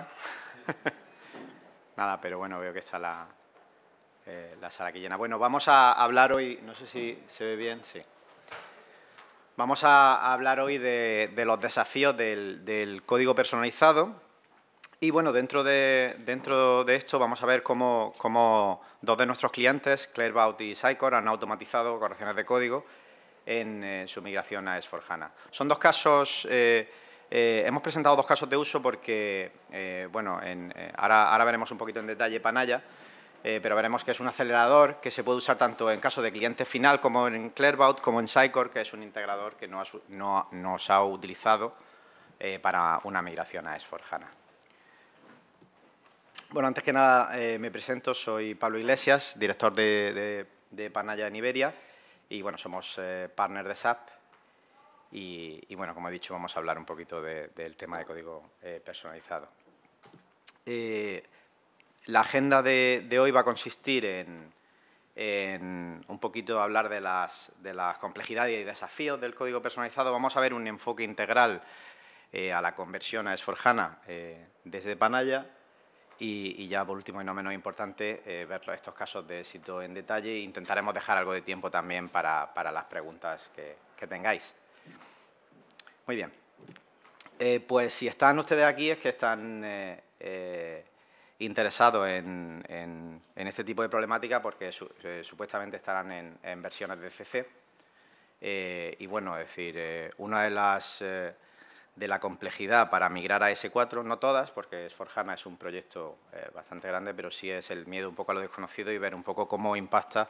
Nada, pero bueno, veo que está la, eh, sala que llena. Bueno, vamos a hablar hoy, no sé si se ve bien, sí. Vamos a hablar hoy de, los desafíos del, código personalizado y bueno, dentro de, dentro de esto vamos a ver cómo, dos de nuestros clientes, Claire Bauty y Sycor, han automatizado correcciones de código en eh, su migración a s Son dos casos eh, eh, hemos presentado dos casos de uso porque, eh, bueno, eh, ahora, veremos un poquito en detalle Panaya, pero veremos que es un acelerador que se puede usar tanto en caso de cliente final como en Clearbout, como en Sycor, que es un integrador que no, se ha utilizado para una migración a s Bueno, antes que nada me presento, soy Pablo Iglesias, director de, de, de Panaya en Iberia y, bueno, somos partner de SAP y, bueno, como he dicho, vamos a hablar un poquito del tema de código eh, personalizado. Eh, la agenda de, hoy va a consistir en, un poquito hablar de las, complejidades y desafíos del código personalizado. Vamos a ver un enfoque integral eh, a la conversión a Esforjana desde Panaya y, ya por último y no menos importante, ver estos casos de éxito en detalle. Intentaremos dejar algo de tiempo también para, las preguntas que tengáis. Muy bien. Eh, pues si están ustedes aquí es que están eh, eh, interesados en, este tipo de problemática porque supuestamente estarán en, versiones de CC. y bueno, es decir, una de las de la complejidad para migrar a S4, no todas, porque Forjana es un proyecto bastante grande, pero sí es el miedo un poco a lo desconocido y ver un poco cómo impacta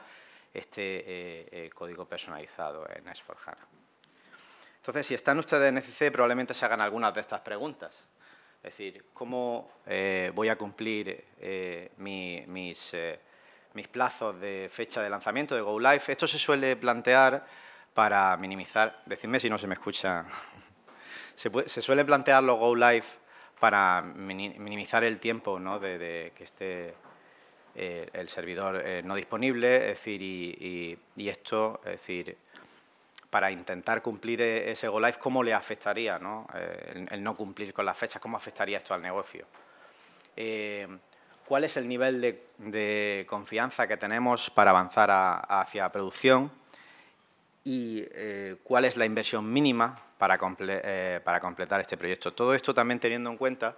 este código personalizado en s entonces, si están ustedes en ECC, probablemente se hagan algunas de estas preguntas. Es decir, ¿cómo eh, voy a cumplir eh, eh, mis, plazos de fecha de lanzamiento de Go Live? Esto se suele plantear para minimizar, decidme si no se me escucha, se, suele plantear los Go Live para minimizar el tiempo de, que esté el servidor no disponible, es decir, y, y esto, es decir, para intentar cumplir e, ese Go Live, ¿cómo le afectaría eh, El, no cumplir con las fechas? ¿Cómo afectaría esto al negocio? Eh, ¿Cuál es el nivel de, confianza que tenemos para avanzar hacia producción? ¿Y eh, cuál es la inversión mínima para, completar este proyecto? Todo esto también teniendo en cuenta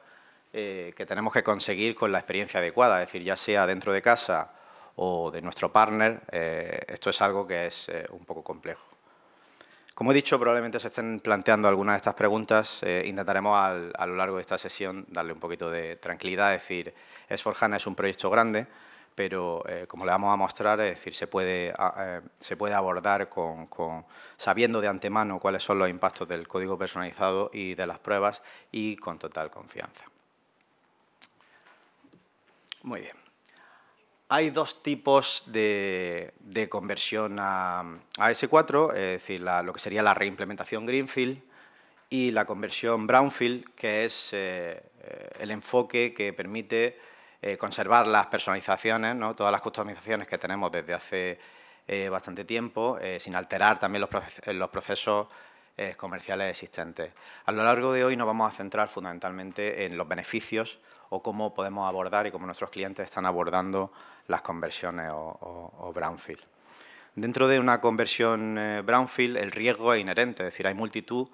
que tenemos que conseguir con la experiencia adecuada, es decir, ya sea dentro de casa o de nuestro partner, esto es algo que es un poco complejo. Como he dicho, probablemente se estén planteando algunas de estas preguntas. Eh, intentaremos a lo largo de esta sesión darle un poquito de tranquilidad, es decir, s 4 es un proyecto grande, pero eh, como le vamos a mostrar, es decir, se puede, eh, se puede abordar con, sabiendo de antemano cuáles son los impactos del código personalizado y de las pruebas y con total confianza. Muy bien hay dos tipos de, conversión a, S4, es decir, lo que sería la reimplementación Greenfield y la conversión Brownfield, que es eh, eh, el enfoque que permite eh, conservar las personalizaciones, todas las customizaciones que tenemos desde hace bastante tiempo, sin alterar también los procesos comerciales existentes. A lo largo de hoy nos vamos a centrar fundamentalmente en los beneficios o cómo podemos abordar y cómo nuestros clientes están abordando las conversiones o, brownfield. Dentro de una conversión eh, brownfield el riesgo es inherente, es decir, hay multitud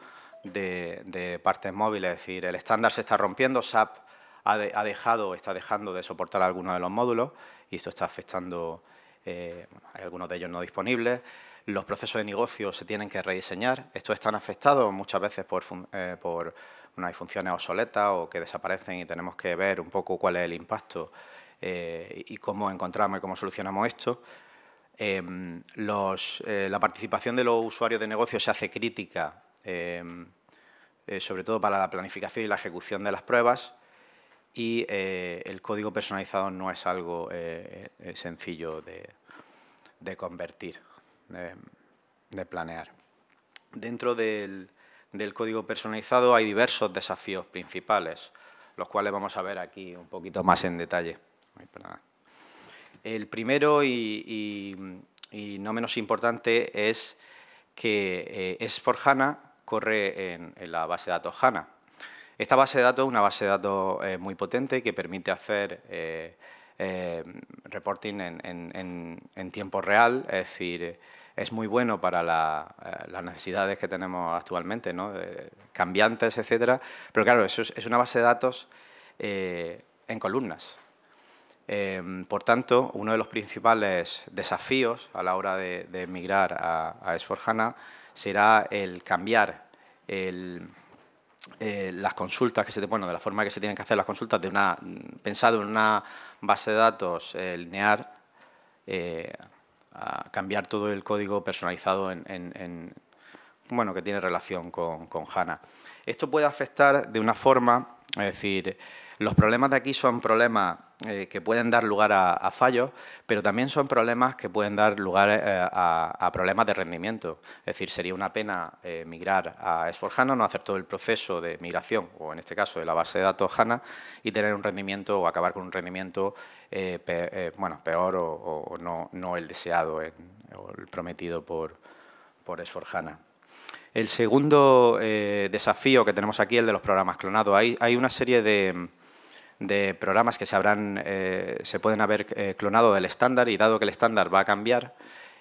de, partes móviles, es decir, el estándar se está rompiendo, SAP ha, dejado o está dejando de soportar algunos de los módulos y esto está afectando, eh, algunos de ellos no disponibles, los procesos de negocio se tienen que rediseñar, estos están afectados muchas veces por, eh, por funciones obsoletas o que desaparecen y tenemos que ver un poco cuál es el impacto eh, y cómo encontramos y cómo solucionamos esto. Em, eh, la participación de los usuarios de negocio se hace crítica, em, eh, sobre todo para la planificación y la ejecución de las pruebas, y el código personalizado no es algo sencillo de, convertir, de, planear. Dentro del código personalizado hay diversos desafíos principales, los cuales vamos a ver aquí un poquito más en detalle. El primero y, no menos importante es que eh, S4HANA corre en, la base de datos HANA. Esta base de datos es una base de datos eh, muy potente que permite hacer eh, eh, reporting en, tiempo real, es decir, es muy bueno para las necesidades que tenemos actualmente, ¿no? cambiantes, etcétera. Pero claro, eso es, una base de datos en columnas. Em, por tanto, uno de los principales desafíos a la hora de, emigrar migrar a, S4HANA será el cambiar eh, las consultas que se bueno, de la forma que se tienen que hacer las consultas de una pensado en una base de datos eh, lineal eh, cambiar todo el código personalizado en, bueno que tiene relación con, con, HANA. Esto puede afectar de una forma, es decir, los problemas de aquí son problemas eh, que pueden dar lugar a, fallos, pero también son problemas que pueden dar lugar eh, a, problemas de rendimiento. Es decir, sería una pena eh, migrar a s no hacer todo el proceso de migración, o en este caso de la base de datos HANA, y tener un rendimiento o acabar con un rendimiento bueno, peor o, no, no, el deseado o el prometido por, por esforjana. El segundo desafío que tenemos aquí el de los programas clonados. Hay, hay una serie de de programas que se, habrán, eh, se pueden haber eh, clonado del estándar y dado que el estándar va a cambiar,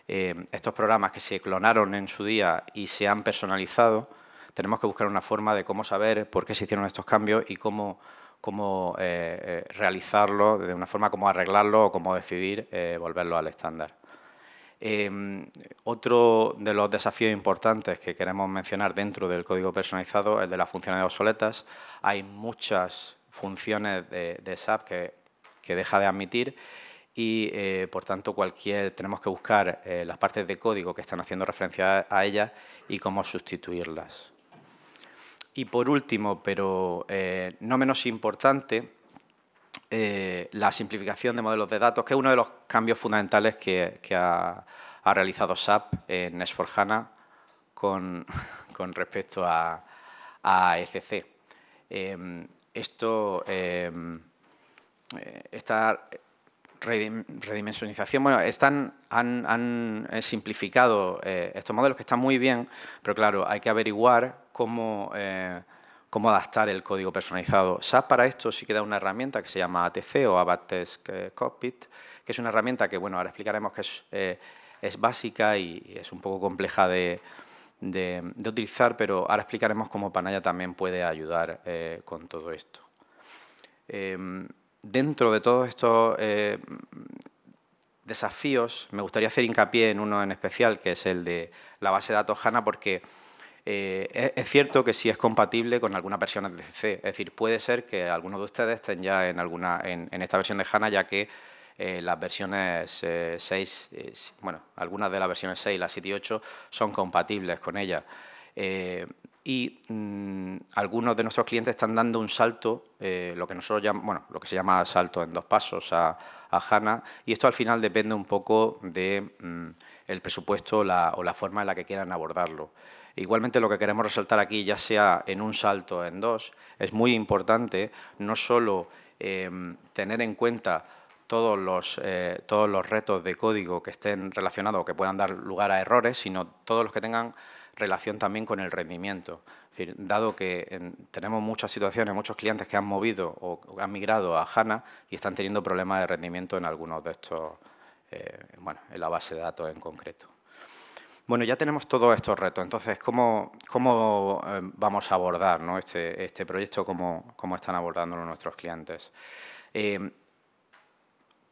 eh, estos programas que se clonaron en su día y se han personalizado, tenemos que buscar una forma de cómo saber por qué se hicieron estos cambios y cómo, cómo realizarlo, de una forma cómo arreglarlo o cómo decidir volverlo al estándar. otro de los desafíos importantes que queremos mencionar dentro del código personalizado es el de las funciones obsoletas. Hay muchas funciones de, SAP que, deja de admitir y, eh, por tanto, cualquier tenemos que buscar eh, las partes de código que están haciendo referencia a, ellas y cómo sustituirlas. Y por último, pero eh, no menos importante, la simplificación de modelos de datos, que es uno de los cambios fundamentales que, ha, realizado SAP en s con, con, respecto a, a ECC esto, em, eh, esta redimensionización, bueno, están, han, eh, simplificado eh, estos modelos que están muy bien, pero claro, hay que averiguar cómo, cómo adaptar el código personalizado. SAP para esto sí queda una herramienta que se llama ATC o AvaTest Cockpit, que es una herramienta que, bueno, ahora explicaremos que es, es básica y es un poco compleja de, de, utilizar, pero ahora explicaremos cómo Panaya también puede ayudar eh, con todo esto. Em, dentro de todos estos eh, desafíos, me gustaría hacer hincapié en uno en especial, que es el de la base de datos HANA, porque eh, es, cierto que sí es compatible con alguna versión de C. Es decir, puede ser que algunos de ustedes estén ya en, alguna, en esta versión de HANA, ya que eh, las versiones 6, eh, eh, bueno, algunas de las versiones 6, la 7 y 8, son compatibles con ella. y mm, algunos de nuestros clientes están dando un salto, lo que nosotros bueno, lo que se llama salto en dos pasos a, a HANA, y esto al final depende un poco de mm, presupuesto o la forma en la que quieran abordarlo. Igualmente lo que queremos resaltar aquí, ya sea en un salto en dos, es muy importante no solo tener en cuenta todos los, eh, todos los retos de código que estén relacionados o que puedan dar lugar a errores, sino todos los que tengan relación también con el rendimiento. dado que tenemos muchas situaciones, muchos clientes que han movido o, han migrado a HANA y están teniendo problemas de rendimiento en algunos de estos, eh, bueno, en la base de datos en concreto. Bueno, ya tenemos todos estos retos, entonces, ¿cómo, cómo eh, vamos a abordar este, este, proyecto? ¿Cómo, están abordándolo nuestros clientes?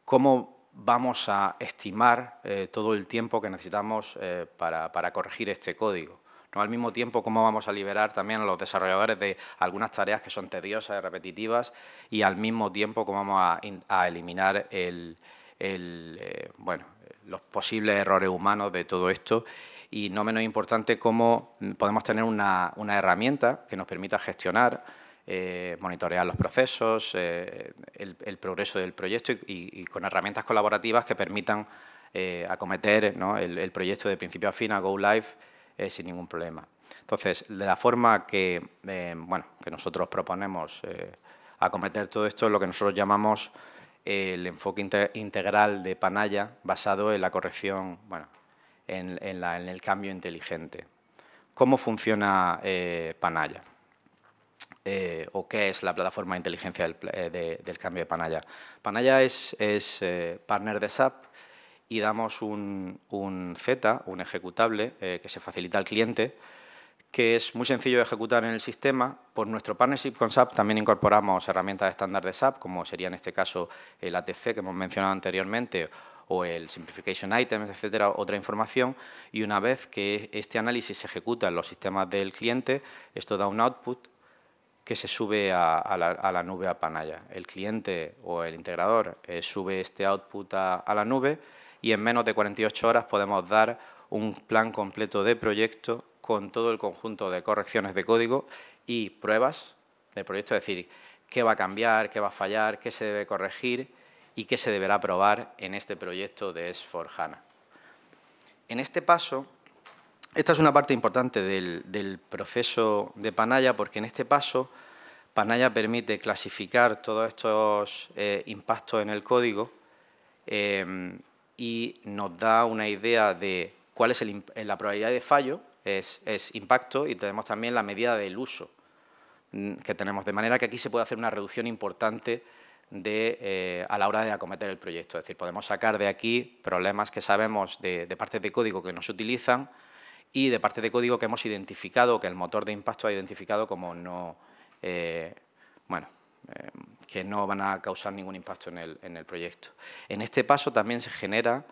cómo vamos a estimar eh, todo el tiempo que necesitamos eh, para, corregir este código. Al mismo tiempo, cómo vamos a liberar también a los desarrolladores de algunas tareas que son tediosas, y repetitivas, y al mismo tiempo cómo vamos a, eliminar eh, los posibles errores humanos de todo esto y no menos importante cómo podemos tener una herramienta que nos permita gestionar eh, monitorear los procesos, eh, el, progreso del proyecto y, con herramientas colaborativas que permitan eh, acometer el, proyecto de principio a fin a Go Live sin ningún problema. Entonces, de la forma que, que nosotros proponemos acometer todo esto es lo que nosotros llamamos el enfoque integral de Panaya basado en la corrección, bueno, en, en el cambio inteligente. ¿Cómo funciona Panaya? Eh, o qué es la plataforma de inteligencia del, eh, cambio de Panaya. Panaya es, eh, partner de SAP y damos un, Z, un ejecutable que se facilita al cliente, que es muy sencillo de ejecutar en el sistema. Por nuestro partnership con SAP también incorporamos herramientas de estándar de SAP, como sería en este caso el ATC que hemos mencionado anteriormente o el Simplification Items, etcétera, otra información, y una vez que este análisis se ejecuta en los sistemas del cliente, esto da un output que se sube a, la nube a la, El cliente o el integrador eh, sube este output a, la nube y en menos de 48 horas podemos dar un plan completo de proyecto con todo el conjunto de correcciones de código y pruebas del proyecto, es decir, qué va a cambiar, qué va a fallar, qué se debe corregir y qué se deberá probar en este proyecto de S4HANA. En este paso esta es una parte importante del, proceso de Panaya porque en este paso Panaya permite clasificar todos estos eh, impactos en el código eh, y nos da una idea de cuál es eh, la probabilidad de fallo, es, impacto, y tenemos también la medida del uso mm, que tenemos, de manera que aquí se puede hacer una reducción importante a la hora de acometer el proyecto. Es decir, podemos sacar de aquí problemas que sabemos de partes de código que no se utilizan, y de parte de código que hemos identificado, que el motor de impacto ha identificado como no, eh, bueno, eh, que no van a causar ningún impacto en el, proyecto. En este paso también se genera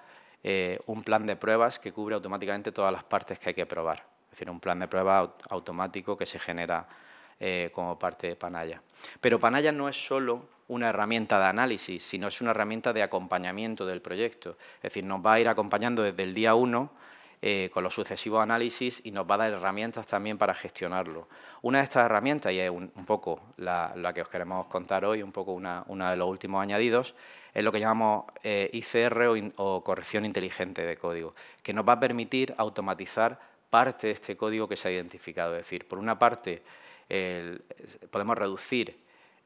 eh, un plan de pruebas que cubre automáticamente todas las partes que hay que probar, es decir, un plan de prueba automático que se genera como parte de Panaya. Pero Panaya no es solo una herramienta de análisis, sino es una herramienta de acompañamiento del proyecto, es decir, nos va a ir acompañando desde el día 1 eh, con los sucesivos análisis y nos va a dar herramientas también para gestionarlo. Una de estas herramientas, y es un, poco la, que os queremos contar hoy, un poco una, de los últimos añadidos, es lo que llamamos eh, ICR o, corrección inteligente de código, que nos va a permitir automatizar parte de este código que se ha identificado. Es decir, por una parte podemos reducir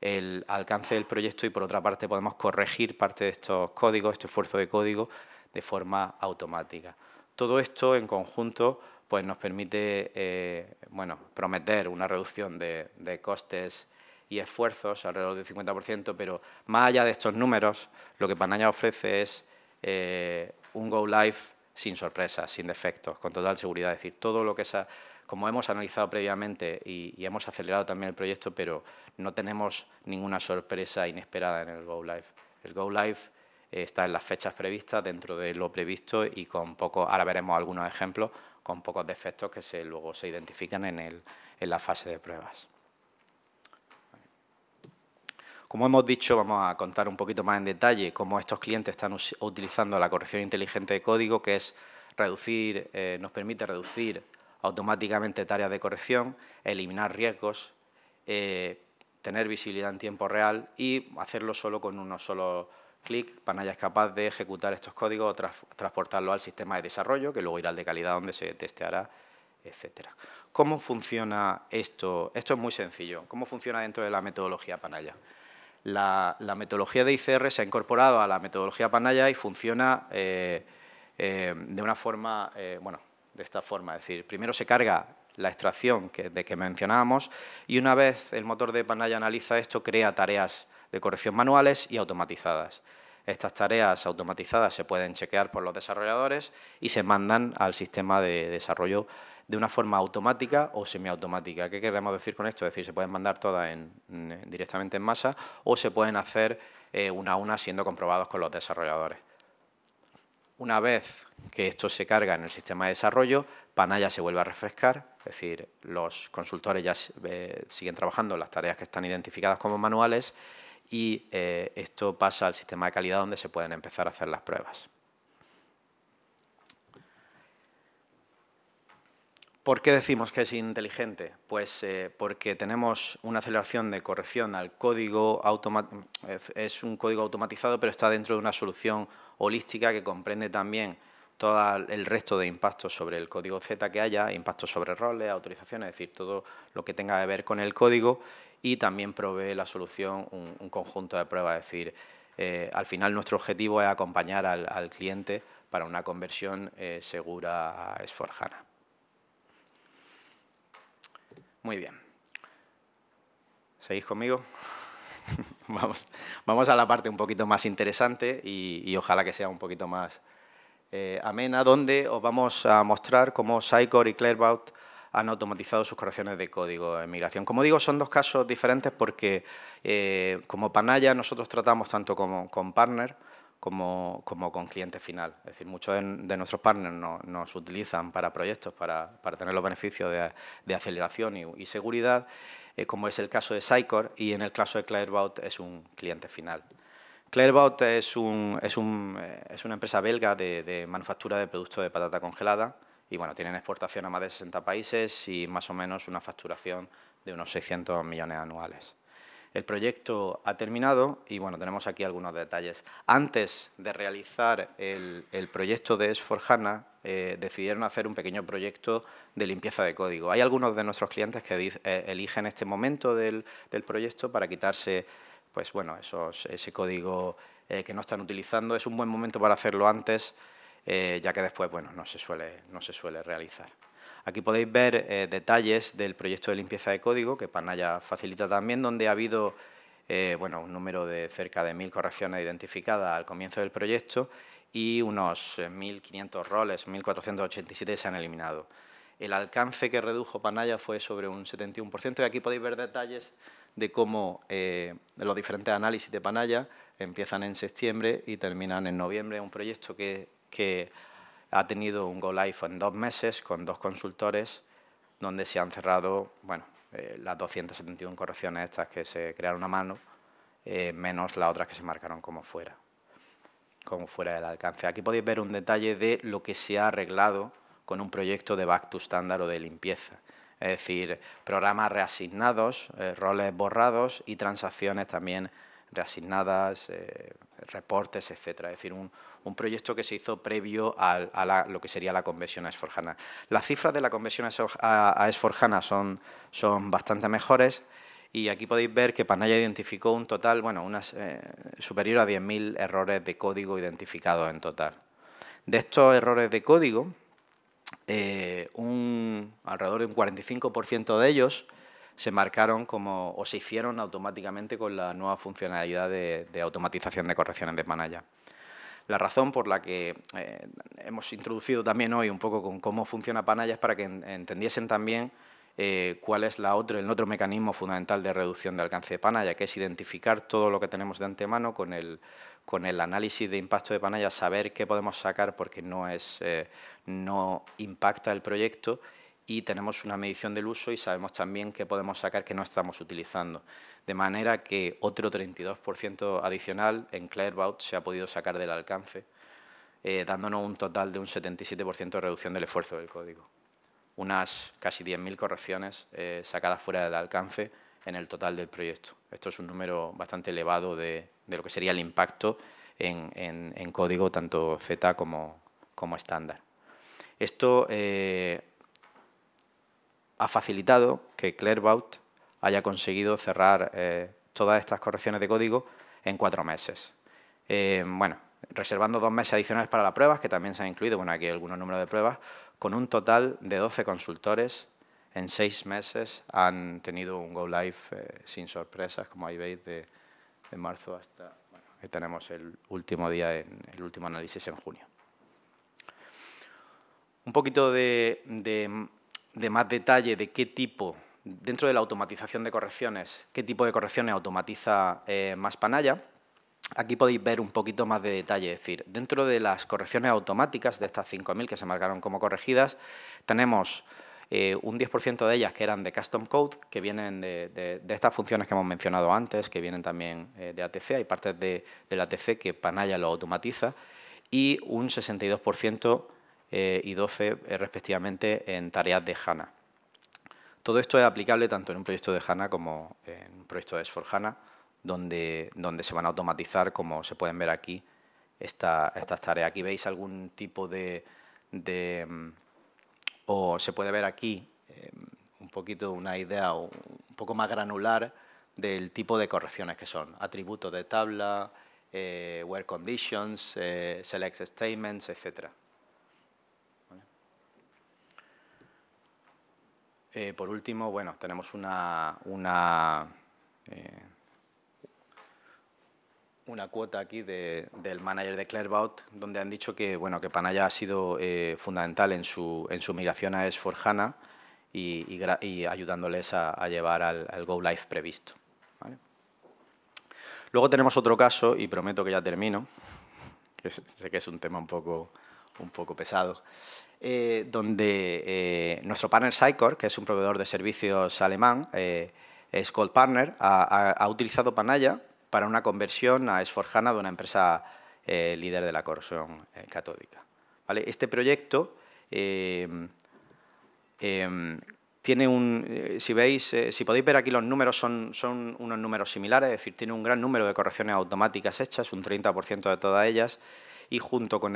el alcance del proyecto y por otra parte podemos corregir parte de estos códigos, este esfuerzo de código, de forma automática. Todo esto en conjunto pues nos permite eh, prometer una reducción de, costes y esfuerzos alrededor del 50%, pero más allá de estos números, lo que Panaya ofrece es eh, un Go Live sin sorpresas, sin defectos, con total seguridad. Es decir, todo lo que como hemos analizado previamente y, y, hemos acelerado también el proyecto, pero no tenemos ninguna sorpresa inesperada en el Go Live. El Go Live está en las fechas previstas, dentro de lo previsto y con poco ahora veremos algunos ejemplos, con pocos defectos que luego se identifican en, la fase de pruebas. Como hemos dicho, vamos a contar un poquito más en detalle cómo estos clientes están utilizando la corrección inteligente de código, que es reducir, eh, nos permite reducir automáticamente tareas de corrección, eliminar riesgos, eh, tener visibilidad en tiempo real y hacerlo solo con unos solo clic, Panaya es capaz de ejecutar estos códigos o transportarlos al sistema de desarrollo, que luego irá al de calidad donde se testeará, etcétera. ¿Cómo funciona esto? Esto es muy sencillo. ¿Cómo funciona dentro de la metodología Panaya? La, metodología de ICR se ha incorporado a la metodología Panaya y funciona eh, eh, de una forma, eh, bueno, de esta forma. Es decir, primero se carga la extracción que, de que mencionábamos y una vez el motor de Panaya analiza esto, crea tareas de corrección manuales y automatizadas. Estas tareas automatizadas se pueden chequear por los desarrolladores y se mandan al sistema de desarrollo de una forma automática o semiautomática. ¿Qué queremos decir con esto? Es decir, se pueden mandar todas eh, directamente en masa o se pueden hacer eh, una a una siendo comprobados con los desarrolladores. Una vez que esto se carga en el sistema de desarrollo, Panaya se vuelve a refrescar, es decir, los consultores ya eh, siguen trabajando las tareas que están identificadas como manuales y eh, esto pasa al sistema de calidad donde se pueden empezar a hacer las pruebas. ¿Por qué decimos que es inteligente? Pues eh, porque tenemos una aceleración de corrección al código, es un código automatizado, pero está dentro de una solución holística que comprende también todo el resto de impactos sobre el código Z que haya, impactos sobre roles, autorizaciones, es decir, todo lo que tenga que ver con el código y también provee la solución un, conjunto de pruebas. Es decir, eh, al final nuestro objetivo es acompañar al, cliente para una conversión eh, segura a Esforjana. Muy bien. ¿Seguís conmigo? vamos, vamos a la parte un poquito más interesante y, ojalá que sea un poquito más eh, amena, donde os vamos a mostrar cómo Sycor y Clearbout han automatizado sus correcciones de código en migración. Como digo, son dos casos diferentes porque eh, como Panaya nosotros tratamos tanto como, con partner como, con cliente final. Es decir, muchos de, nuestros partners nos utilizan para proyectos, para, tener los beneficios de, aceleración y, seguridad, eh, como es el caso de Sycor y en el caso de Clearbout es un cliente final. Clearbout es, es, eh, es una empresa belga de manufactura de productos de patata congelada, y bueno, tienen exportación a más de 60 países y más o menos una facturación de unos 600 millones anuales. El proyecto ha terminado y bueno, tenemos aquí algunos detalles. Antes de realizar el, proyecto de Esforjana, eh, decidieron hacer un pequeño proyecto de limpieza de código. Hay algunos de nuestros clientes que eh, eligen este momento del, proyecto para quitarse pues, bueno, esos, ese código eh, que no están utilizando. Es un buen momento para hacerlo antes eh, ya que después bueno, no, se suele, no se suele realizar. Aquí podéis ver eh, detalles del proyecto de limpieza de código que Panaya facilita también, donde ha habido eh, bueno, un número de cerca de 1.000 correcciones identificadas al comienzo del proyecto y unos 1.500 roles, 1.487 se han eliminado. El alcance que redujo Panaya fue sobre un 71% y aquí podéis ver detalles de cómo los diferentes análisis de Panaya empiezan en septiembre y terminan en noviembre. Un proyecto que que ha tenido un go live en dos meses con dos consultores donde se han cerrado bueno, eh, las 271 correcciones estas que se crearon a mano, eh, menos las otras que se marcaron como fuera, como fuera del alcance. Aquí podéis ver un detalle de lo que se ha arreglado con un proyecto de back to standard o de limpieza. Es decir, programas reasignados, eh, roles borrados y transacciones también reasignadas, reportes, etcétera. Es decir, un, proyecto que se hizo previo a, lo que sería la conversión a Esforjana. Las cifras de la conversión a, Esforjana son, son bastante mejores y aquí podéis ver que Panaya identificó un total, bueno, unas, eh, superior a 10.000 errores de código identificados en total. De estos errores de código, eh, un, alrededor de un 45% de ellos se marcaron como, o se hicieron automáticamente con la nueva funcionalidad de, automatización de correcciones de Manaya. La razón por la que eh, hemos introducido también hoy un poco con cómo funciona Panaya es para que entendiesen también eh, cuál es la el otro mecanismo fundamental de reducción de alcance de Panaya, que es identificar todo lo que tenemos de antemano con el, con el análisis de impacto de Panaya, saber qué podemos sacar porque no, es, eh, no impacta el proyecto y tenemos una medición del uso y sabemos también que podemos sacar que no estamos utilizando. De manera que otro 32% adicional en Clearbout se ha podido sacar del alcance, eh, dándonos un total de un 77% de reducción del esfuerzo del código. Unas casi 10.000 correcciones eh, sacadas fuera del alcance en el total del proyecto. Esto es un número bastante elevado de, lo que sería el impacto en, código tanto Z como, como estándar. Esto eh, ha facilitado que Clearbout haya conseguido cerrar eh, todas estas correcciones de código en cuatro meses. Eh, bueno, reservando dos meses adicionales para las pruebas, que también se han incluido, bueno, aquí hay algunos números de pruebas, con un total de 12 consultores en seis meses han tenido un Go Live eh, sin sorpresas, como ahí veis, de, marzo hasta... Bueno, tenemos el último día, en, el último análisis en junio. Un poquito de de más detalle de qué tipo, dentro de la automatización de correcciones, qué tipo de correcciones automatiza eh, más Panaya, Aquí podéis ver un poquito más de detalle, es decir, dentro de las correcciones automáticas de estas 5.000 que se marcaron como corregidas, tenemos eh, un 10% de ellas que eran de custom code, que vienen de, estas funciones que hemos mencionado antes, que vienen también eh, de ATC, hay partes de, de, la ATC que Panaya lo automatiza, y un 62% eh, y 12 eh, respectivamente en tareas de HANA. Todo esto es aplicable tanto en un proyecto de HANA como en un proyecto de s HANA, donde, se van a automatizar, como se pueden ver aquí, estas tareas. Aquí veis algún tipo de, mm, o se puede ver aquí em, un poquito una idea un poco más granular del tipo de correcciones que son atributos de tabla, eh, where conditions, select statements, etcétera. Eh, por último, bueno, tenemos una, una, eh, cuota aquí del manager de Clearbout, donde han dicho que, bueno, que Panaya ha sido eh, fundamental en su, migración a s y, y, y, ayudándoles a, llevar al, al, Go Live previsto. Luego tenemos otro caso, y prometo que ya termino, que sé que es un tema un poco, un poco pesado, eh, donde eh, nuestro partner Sycor, que es un proveedor de servicios alemán, eh, es Gold Partner, ha, utilizado Panaya para una conversión a Esforjana de una empresa líder de la corrosión catódica. ¿Vale? Este proyecto em, tiene un, si veis, si podéis ver aquí los números, son, son unos números similares, es decir, tiene un gran número de correcciones automáticas hechas, un 30% de todas ellas, y junto con,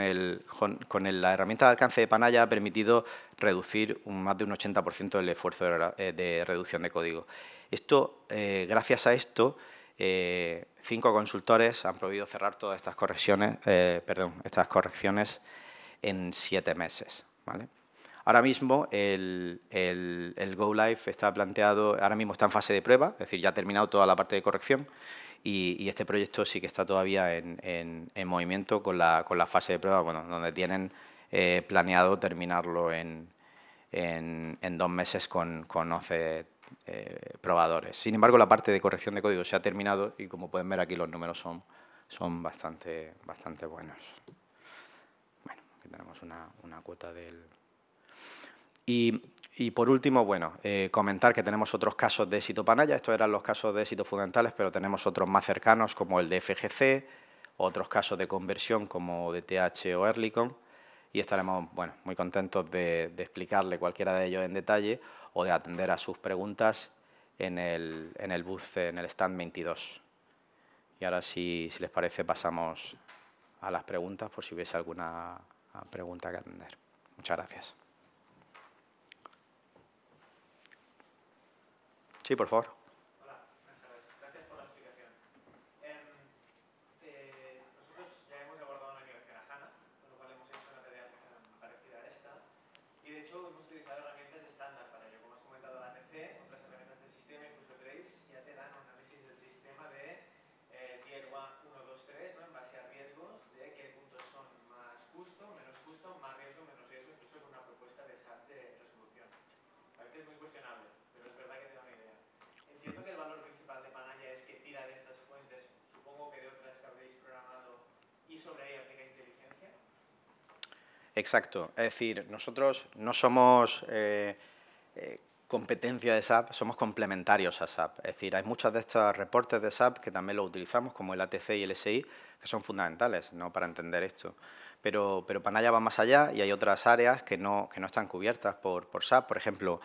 con, la herramienta de alcance de Panaya ha permitido reducir más de un 80% del esfuerzo eh, de, reducción de código. Esto, eh, gracias a esto, eh, cinco consultores han podido cerrar todas estas correcciones, perdón, estas correcciones en siete meses. Ahora mismo el, el, Go Live está planteado, ahora mismo está en fase de prueba, es decir, ya ha terminado toda la parte de corrección y, este proyecto sí que está todavía en, en, movimiento con la, fase de prueba, bueno, donde tienen eh, planeado terminarlo en, dos meses con, con 11 eh, probadores. Sin embargo, la parte de corrección de código se ha terminado y como pueden ver aquí los números son, son bastante, bastante buenos. Bueno, aquí tenemos una, cuota del... Y y por último, bueno, eh, comentar que tenemos otros casos de éxito Panaya, estos eran los casos de éxito fundamentales, pero tenemos otros más cercanos como el de FGC, otros casos de conversión como de TH o Erlicon, y estaremos bueno, muy contentos de, explicarle cualquiera de ellos en detalle o de atender a sus preguntas en el, en en el stand 22. Y ahora, si, si les parece, pasamos a las preguntas por si hubiese alguna ah, pregunta que atender. Muchas gracias. Sí, por favor. Hola, buenas tardes. Gracias por la explicación. Em, eh, nosotros ya hemos abordado una nivel a HANA, lo cual hemos hecho una tarea parecida a esta. Y de hecho, hemos utilizado herramientas estándar para ello. Como hemos comentado la ATC, otras herramientas del sistema, incluso 3, ya te dan un análisis del sistema de T1, 1, 2, 3, en base a riesgos, de qué puntos son más justo, menos justo, más riesgo, menos riesgo, incluso con una propuesta de descanso de resolución. A veces es muy cuestionable. sobre ella inteligencia? Exacto. Es decir, nosotros no somos eh, eh, competencia de SAP, somos complementarios a SAP. Es decir, hay muchos de estos reportes de SAP que también lo utilizamos, como el ATC y el SI, que son fundamentales ¿no? para entender esto. Pero, pero Panaya va más allá y hay otras áreas que no, están cubiertas por, SAP. Por ejemplo,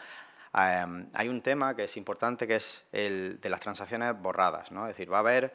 eh, hay un tema que es importante, que es el de las transacciones borradas. ¿no? Es decir, va a haber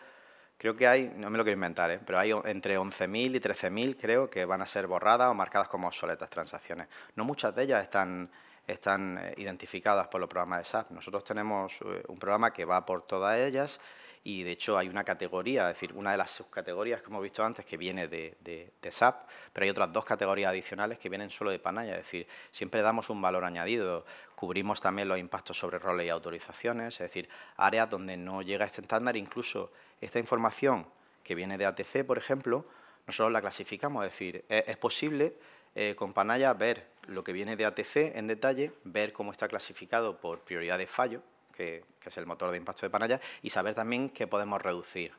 Creo que hay, no me lo quiero inventar, ¿eh? pero hay entre 11.000 y 13.000 creo que van a ser borradas o marcadas como obsoletas transacciones. No muchas de ellas están, están eh, identificadas por los programas de SAP. Nosotros tenemos eh, un programa que va por todas ellas y de hecho hay una categoría, es decir, una de las subcategorías que hemos visto antes que viene de, de, SAP, pero hay otras dos categorías adicionales que vienen solo de Panaya, es decir, siempre damos un valor añadido, cubrimos también los impactos sobre roles y autorizaciones, es decir, áreas donde no llega este estándar, incluso esta información que viene de ATC, por ejemplo, nosotros la clasificamos, es decir, e-, es, posible eh, con Panaya ver lo que viene de ATC en detalle, ver cómo está clasificado por prioridad de fallo, que, es el motor de impacto de Panaya, y saber también qué podemos reducir.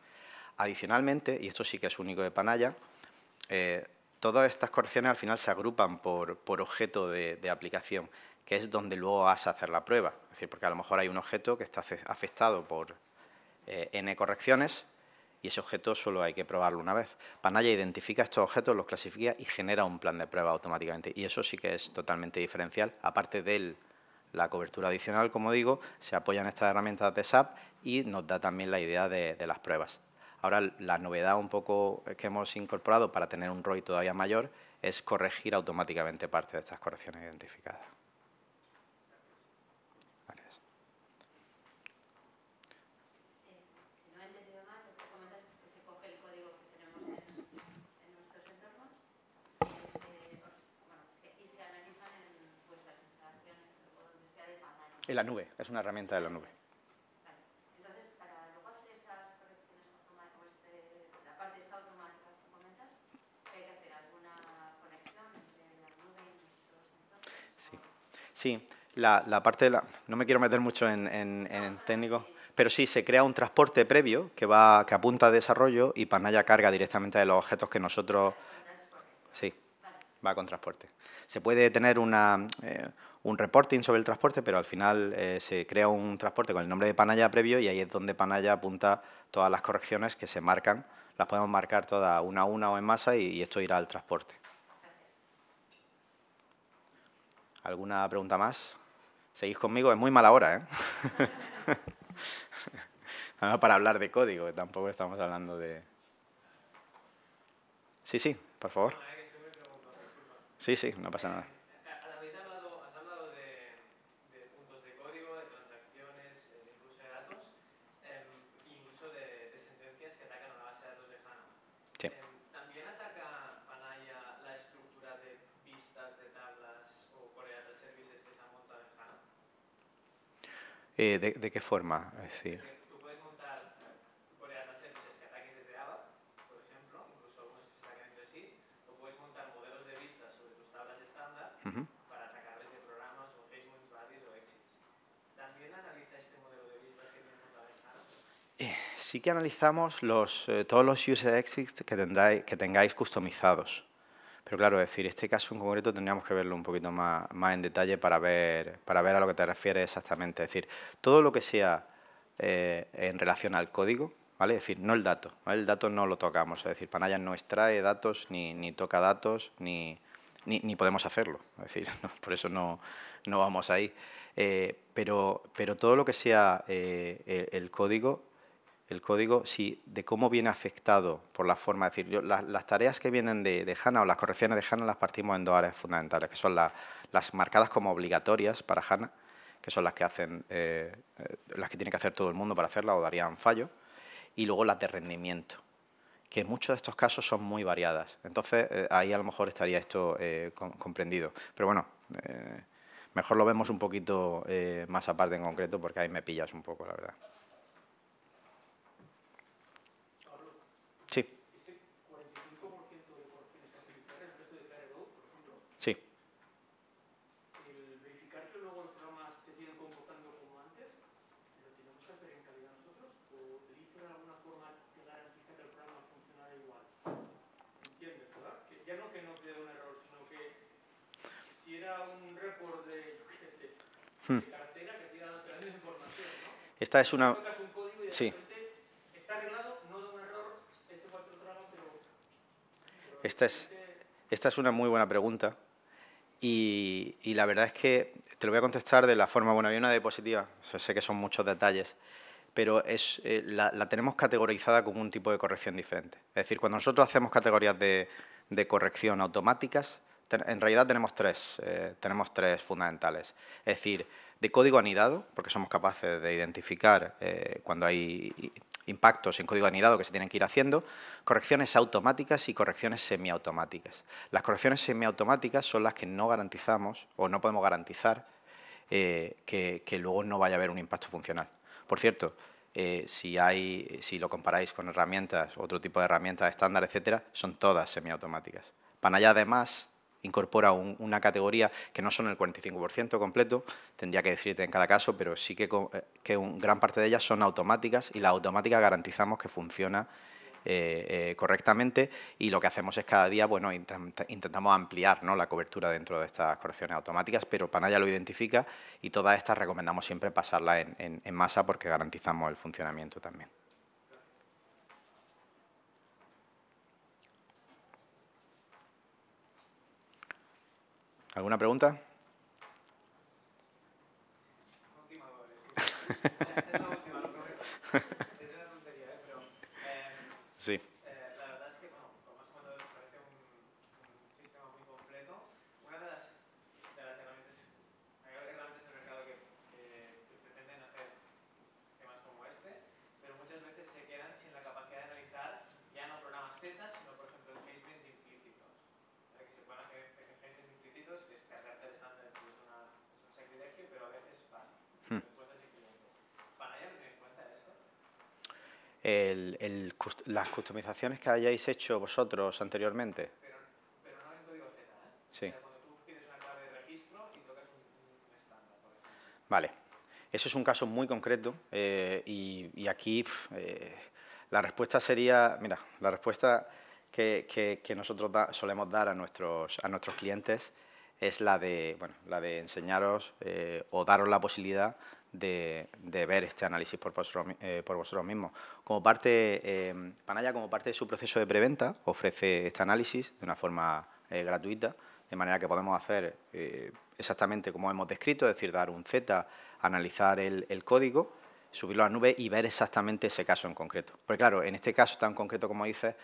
Adicionalmente, y esto sí que es único de Panaya, eh, todas estas correcciones al final se agrupan por, objeto de, aplicación, que es donde luego vas a hacer la prueba. Es decir, porque a lo mejor hay un objeto que está afectado por eh, N correcciones y ese objeto solo hay que probarlo una vez. Panaya identifica estos objetos, los clasifica y genera un plan de prueba automáticamente. Y eso sí que es totalmente diferencial, aparte del la cobertura adicional, como digo, se apoya en estas herramientas de SAP y nos da también la idea de, de las pruebas. Ahora, la novedad un poco que hemos incorporado para tener un ROI todavía mayor es corregir automáticamente parte de estas correcciones identificadas. En la nube, es una herramienta de la nube. Entonces, para luego hacer esas correcciones automáticas, este, la parte esta automática que comentas, ¿hay que hacer alguna conexión entre la nube y nuestros entornos? Sí, La, parte de la... No me quiero meter mucho en, en, técnico pero sí se crea un transporte previo que va apunta a desarrollo y Panaya carga directamente de los objetos que nosotros sí va con transporte se puede tener una, eh, un reporting sobre el transporte, pero al final eh, se crea un transporte con el nombre de Panaya previo y ahí es donde Panaya apunta todas las correcciones que se marcan, las podemos marcar todas una a una o en masa y, esto irá al transporte. ¿Alguna pregunta más? ¿Seguís conmigo? Es muy mala hora, ¿eh? para hablar de código, tampoco estamos hablando de... Sí, sí, por favor. Sí, sí, no pasa nada. Eh, de, de, qué forma? Es decir. Tú puedes montar, poner no sé, meses que ataques desde ABA, por ejemplo, incluso algunos que se ataquen entre sí, o puedes montar modelos de vista sobre tus tablas estándar para atacar desde programas o placements, buddies o exits. ¿También analiza este modelo de vistas que tiene montada en ABA? Eh, sí que analizamos los, eh, todos los user exits que, tendráis, que tengáis customizados. Pero claro, decir, este caso en concreto tendríamos que verlo un poquito más, más en detalle para ver, para ver a lo que te refieres exactamente. Es decir, todo lo que sea eh, en relación al código, ¿vale? Es decir, no el dato, el dato no lo tocamos, es decir, Panaya no extrae datos, ni, toca datos, ni, ni, podemos hacerlo, es decir, por eso no, vamos ahí. Eh, pero, pero todo lo que sea eh, el, código el código, si de cómo viene afectado por la forma. de decir, las, tareas que vienen de, HANA o las correcciones de HANA las partimos en dos áreas fundamentales, que son las marcadas como obligatorias para HANA, que son las que hacen, eh, eh, las que tiene que hacer todo el mundo para hacerla o darían fallo, y luego las de rendimiento, que en muchos de estos casos son muy variadas. Entonces, eh, ahí a lo mejor estaría esto comprendido. Pero bueno, mejor lo vemos un poquito más aparte en concreto, porque ahí me pillas un poco, la verdad. Hmm. Esta es una... Sí. es, esta es una muy buena pregunta y, la verdad es que te lo voy a contestar de la forma, buena y una diapositiva, sé que son muchos detalles, pero es, eh, la, tenemos categorizada como un tipo de corrección diferente. Es decir, cuando nosotros hacemos categorías de, de corrección automáticas, en realidad tenemos tres, eh, tenemos tres fundamentales. Es decir, de código anidado, porque somos capaces de identificar eh, cuando hay impactos en código anidado que se tienen que ir haciendo, correcciones automáticas y correcciones semiautomáticas. Las correcciones semiautomáticas son las que no garantizamos o no podemos garantizar eh, que, luego no vaya a haber un impacto funcional. Por cierto, si, lo comparáis con herramientas, otro tipo de herramientas estándar, etcétera, son todas semiautomáticas. allá además, incorpora una categoría que no son el 45% completo, tendría que decirte en cada caso, pero sí que, eh, un, gran parte de ellas son automáticas y la automática garantizamos que funciona eh, eh, correctamente y lo que hacemos es cada día bueno intentamos ampliar ¿no? la cobertura dentro de estas correcciones automáticas, pero Panaya lo identifica y todas estas recomendamos siempre pasarla en masa porque garantizamos el funcionamiento también. ¿Alguna pregunta? Última, lo voy a decir. Es ¿no? Es una tontería, ¿eh? Pero, sí. las customizaciones que hayáis hecho vosotros anteriormente. Pero, no en código Z, ¿eh? Sí. cuando tú una clave de registro y tocas un, estándar. Vale. Eso es un caso muy concreto eh, y, aquí eh, la respuesta sería, mira, la respuesta que, nosotros solemos dar a nuestros, a nuestros clientes es la de, bueno, la de enseñaros o daros la posibilidad de, ver este análisis por vosotros, eh, mismos. Como parte, eh, Panaya, como parte de su proceso de preventa, ofrece este análisis de una forma eh, gratuita, de manera que podemos hacer exactamente como hemos descrito, es decir, dar un Z, analizar el, el código, subirlo a la nube y ver exactamente ese caso en concreto. Porque claro, en este caso tan concreto como dices,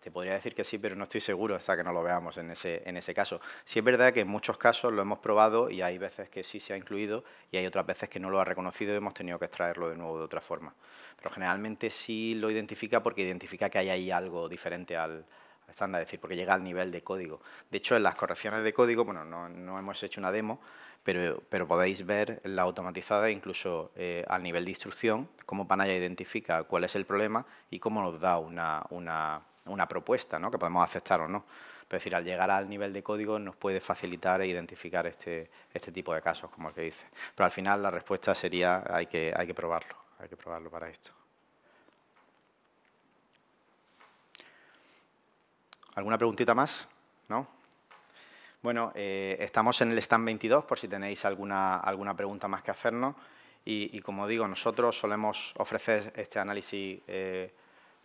te podría decir que sí, pero no estoy seguro hasta que no lo veamos en ese, en ese caso. Sí es verdad que en muchos casos lo hemos probado y hay veces que sí se ha incluido y hay otras veces que no lo ha reconocido y hemos tenido que extraerlo de nuevo de otra forma. Pero generalmente sí lo identifica porque identifica que hay ahí algo diferente al, estándar, es decir, porque llega al nivel de código. De hecho, en las correcciones de código, bueno, no, hemos hecho una demo, pero, pero, podéis ver la automatizada incluso eh, al nivel de instrucción, cómo Panaya identifica cuál es el problema y cómo nos da una, una propuesta ¿no? que podemos aceptar o no. es decir, al llegar al nivel de código nos puede facilitar e identificar este, este tipo de casos, como el que dice. Pero al final la respuesta sería hay que, hay que probarlo, hay que probarlo para esto. ¿Alguna preguntita más? ¿No? Bueno, eh, estamos en el stand 22 por si tenéis alguna, alguna pregunta más que hacernos. Y, como digo, nosotros solemos ofrecer este análisis eh,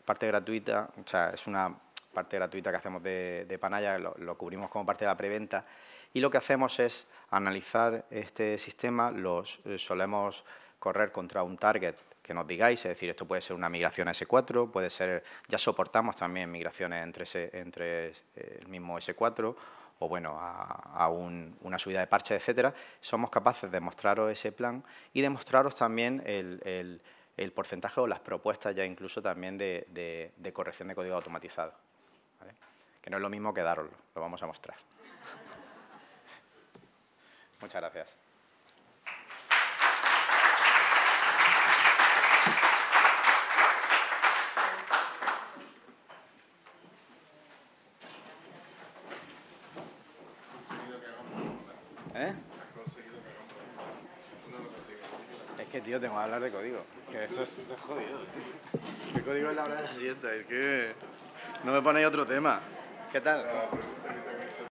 parte gratuita, o sea, es una parte gratuita que hacemos de, Panaya, lo, cubrimos como parte de la preventa, y lo que hacemos es analizar este sistema, los eh, solemos correr contra un target que nos digáis, es decir, esto puede ser una migración a S4, puede ser, ya soportamos también migraciones entre, ese, entre eh, el mismo S4, o bueno, a, una subida de parche, etcétera, somos capaces de mostraros ese plan y demostraros también el el porcentaje o las propuestas ya incluso también de, corrección de código automatizado, que no es lo mismo que daroslo, lo vamos a mostrar. Muchas gracias. vamos a hablar de código. Que eso es, jodido. El código es la verdad? de la siesta, es que no me ponéis otro tema. ¿Qué tal?